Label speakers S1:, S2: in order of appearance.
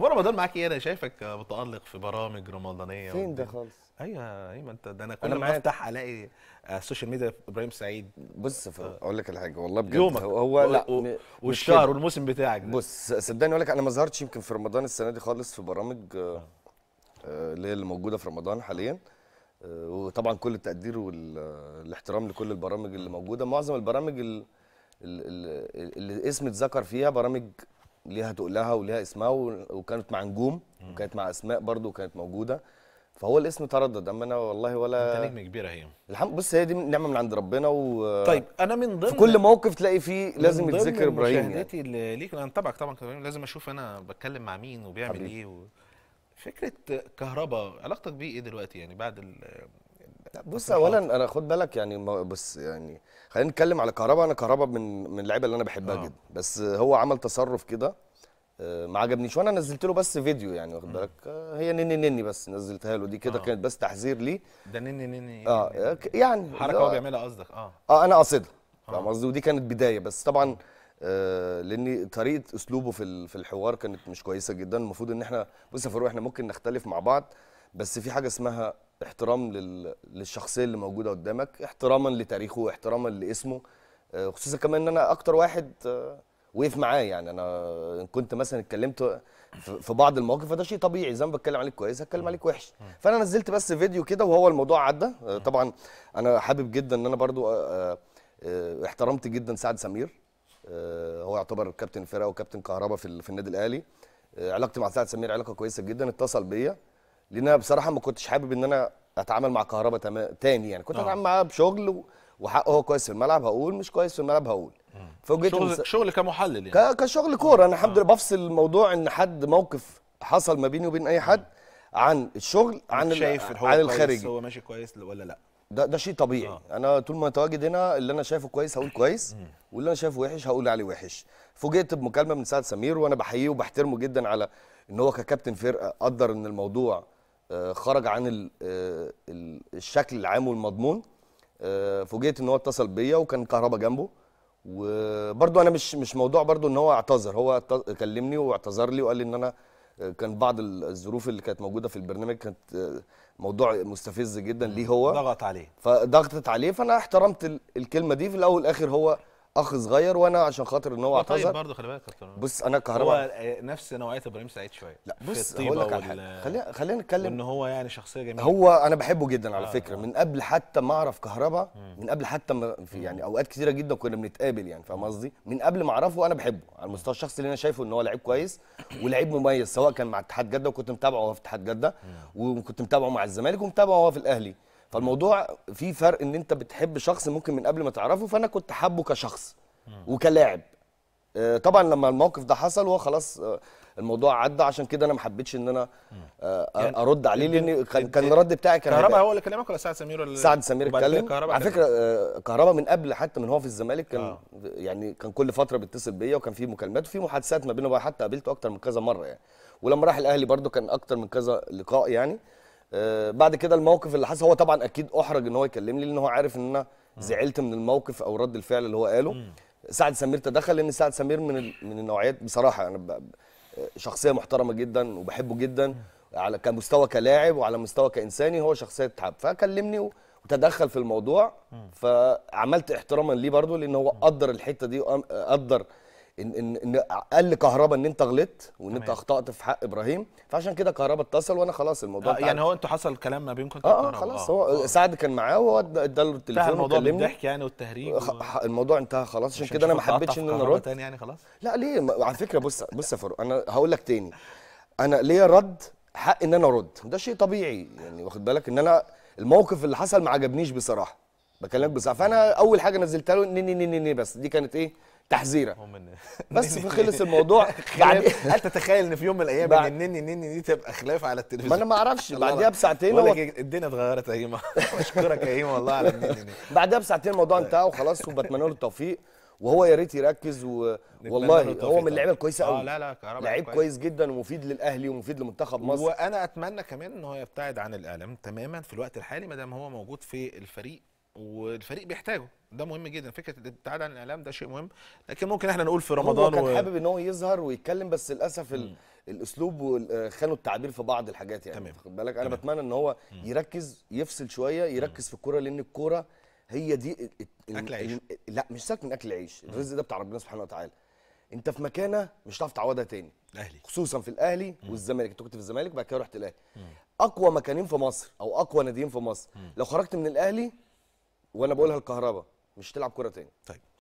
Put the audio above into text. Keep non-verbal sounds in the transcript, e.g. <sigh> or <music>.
S1: طب رمضان معاك ايه انا شايفك متالق في برامج رمضانيه فين ده خالص ايوه ايوه انت ده انا كل ما افتح الاقي السوشيال آه، ميديا ابراهيم سعيد بص آه. اقول لك الحاجه والله بجد يومك هو, هو لا والشهر والموسم بتاعك ده. بص صدقني اقول لك انا ما ظهرتش يمكن في رمضان السنه دي خالص في برامج آه، اللي هي اللي موجوده في رمضان حاليا وطبعا كل التقدير والاحترام لكل البرامج اللي موجوده معظم البرامج اللي, اللي, اللي اسم اتذكر فيها برامج ليها تقلها وليها اسمها وكانت مع نجوم وكانت مع اسماء برضو كانت موجوده فهو الاسم تردد اما انا والله ولا انت نجمه كبيره هي الحمد بص هي دي نعمه من عند ربنا و طيب انا من ضمن في كل موقف تلاقي فيه لازم يتذكر ابراهيم يعني مشاهدتي ليك انا طبعا طبعا لازم اشوف انا بتكلم مع مين وبيعمل حبيب. ايه و... فكره كهربا علاقتك بيه ايه دلوقتي يعني بعد ال... بص اولا انا خد بالك يعني بص يعني خلينا نتكلم على كهربا انا كهربا من من اللعيبه اللي انا بحبها آه. جدا بس هو عمل تصرف كده آه، ما عجبنيش وانا نزلت له بس فيديو يعني واخد بالك آه، هي نني نني بس نزلتها له دي كده آه. كانت بس تحذير ليه ده نني نني يعني، اه يعني, آه، يعني حركه هو بيعملها قصدك اه اه انا قاصدها فاهم قصدي ودي كانت بدايه بس طبعا آه لان طريقه اسلوبه في في الحوار كانت مش كويسه جدا المفروض ان احنا بص يا فاروق احنا ممكن نختلف مع بعض بس في حاجه اسمها احترام للشخصيه اللي موجوده قدامك احتراما لتاريخه احتراما لاسمه آه، خصوصا كمان ان انا اكتر واحد آه، وقف معاه يعني انا كنت مثلا اتكلمت في بعض المواقف فده شيء طبيعي زي ما بتكلم عليك كويس هتكلم عليك وحش فانا نزلت بس فيديو كده وهو الموضوع عدى آه، طبعا انا حابب جدا ان انا برضو احترمت جدا سعد سمير هو يعتبر كابتن فرقه وكابتن كهرباء في النادي الاهلي علاقتي مع سعد سمير علاقه كويسه جدا اتصل بيا لان انا بصراحه ما كنتش حابب ان انا اتعامل مع كهربا تاني يعني كنت آه. اتعامل معاه بشغل وحقه هو كويس في الملعب هقول مش كويس في الملعب هقول فوجئت شغل مس... شغل كمحلل يعني كشغل كوره انا الحمد آه. لله بفصل الموضوع ان حد موقف حصل ما بيني وبين اي حد عن الشغل عن شايف هو عن الخارجي هو ماشي كويس ولا لا ده ده شيء طبيعي أوه. انا طول ما اتواجد هنا اللي انا شايفه كويس هقول كويس واللي انا شايفه وحش هقول عليه وحش فوجئت بمكالمه من سعد سمير وانا بحييه وبحترمه جدا على ان هو ككابتن فرقه قدر ان الموضوع آه، خرج عن آه، الشكل العام والمضمون آه، فوجئت ان هو اتصل بيا وكان كهربا جنبه وبرده انا مش مش موضوع برده ان هو اعتذر هو كلمني واعتذر لي وقال لي ان انا كان بعض الظروف اللي كانت موجوده في البرنامج كانت موضوع مستفز جدا ليه هو ضغط عليه فضغطت عليه فانا احترمت الكلمه دي في الاول والاخر هو اخ صغير وانا عشان خاطر ان هو طيب اعتذر طيب برضه خلي بالك بص انا كهرباء هو نفس نوعيه ابراهيم سعيد شويه لا بص هقول لك على حاجه خلينا خلينا نتكلم ان هو يعني شخصيه جميله هو انا بحبه جدا على آه فكره آه. من قبل حتى ما اعرف كهرباء من قبل حتى ما في يعني اوقات كثيره جدا كنا بنتقابل يعني فاهم قصدي من قبل ما اعرفه انا بحبه على المستوى الشخصي اللي انا شايفه ان هو لعيب كويس ولعيب مميز سواء كان مع اتحاد جده وكنت متابعه وهو في اتحاد جده وكنت متابعه مع الزمالك ومتابعه وهو في الاهلي فالموضوع في فرق ان انت بتحب شخص ممكن من قبل ما تعرفه فانا كنت حابه كشخص وكلاعب آه، طبعا لما الموقف ده حصل هو خلاص آه، الموضوع عدى عشان كده انا ما حبيتش ان انا آه، يعني ارد عليه لان كان الرد بتاعي كان كهربا هو اللي كلمك ولا سعد سمير ولا سعد سمير اتكلم على فكره كهربا من قبل حتى من هو في الزمالك كان آه. يعني كان كل فتره بيتصل بيا وكان في مكالمات وفي محادثات ما بينه بقى حتى قابلته اكتر من كذا مره يعني ولما راح الاهلي برده كان اكتر من كذا لقاء يعني آه، بعد كده الموقف اللي حصل هو طبعا اكيد احرج ان هو يكلمني لان هو عارف ان انا زعلت من الموقف او رد الفعل اللي هو قاله سعد سمير تدخل لان سعد سمير من من النوعيات بصراحه انا شخصيه محترمه جدا وبحبه جدا على كمستوى كلاعب وعلى مستوى كانساني هو شخصيه تعب فكلمني وتدخل في الموضوع فعملت احتراما ليه برضه لان هو قدر الحته دي وقدر ان ان ان قال لكهربا ان انت غلطت وان تمام. انت اخطات في حق ابراهيم فعشان كده كهربا اتصل وانا خلاص الموضوع آه يعني هو انتوا حصل الكلام ما بينكم انتوا آه, اه خلاص آه. هو آه. سعد كان معاه وهو اداله التليفون الموضوع بالضحك يعني والتهريج و... الموضوع انتهى خلاص عشان كده انا ما حبيتش ان انا ارد تاني يعني خلاص لا ليه على فكره بص بص يا فاروق انا هقول لك تاني انا ليا رد حق ان انا ارد وده شيء طبيعي يعني واخد بالك ان انا الموقف اللي حصل ما عجبنيش بصراحه بكلمك بصراحه فانا اول حاجه نزلتها له ني ني ني ني بس دي كانت ايه تحذيره <laughs> بس خلص الموضوع <laughs> بعد هل تتخيل ان في يوم من الايام ان النني النني دي تبقى خلاف على التلفزيون ما انا ما اعرفش بعدها بساعتين هو إيه، الدنيا اتغيرت يا هيما <laughs> اشكرك يا هيما والله على النني بعدها بساعتين الموضوع انتهى وخلاص وبتمنى له التوفيق وهو يا ريت يركز و... والله هو من اللعيبه الكويسه قوي آه، لا لا لعيب كويس. كويس جدا ومفيد للاهلي ومفيد لمنتخب مصر وانا اتمنى كمان ان هو يبتعد عن الاعلام تماما في الوقت الحالي ما دام هو موجود في الفريق والفريق بيحتاجه ده مهم جدا فكره الابتعاد عن الاعلام ده شيء مهم لكن ممكن احنا نقول في رمضان هو كان و... حابب ان هو يظهر ويتكلم بس للاسف ال... الاسلوب آه، خانوا التعبير في بعض الحاجات يعني تمام بالك انا بتمنى ان هو يركز يفصل شويه يركز مم. في الكوره لان الكوره هي دي ال... اكل عيش لا مش سيبك من اكل عيش الرزق ده بتاع ربنا سبحانه وتعالى انت في مكانه مش هتعرف تعوضها تاني الاهلي خصوصا في الاهلي والزمالك انت كنت في الزمالك وبعد كده رحت الاهلي اقوى مكانين في مصر او اقوى ناديين في مصر مم. لو خرجت من الاهلي وانا بقولها الكهرباء مش تلعب كره تاني طيب